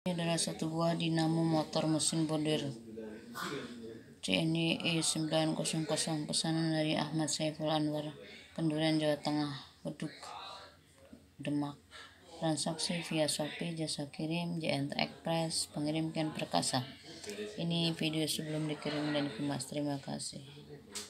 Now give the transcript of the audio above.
Ini adalah satu buah dinamo motor mesin bordir CNI E900 pesanan dari Ahmad Saiful Anwar Kenduren Jawa Tengah Beduk Demak transaksi via Shopee jasa kirim JNT Express Pengirimkan Perkasa ini video sebelum dikirim dan dikemas terima kasih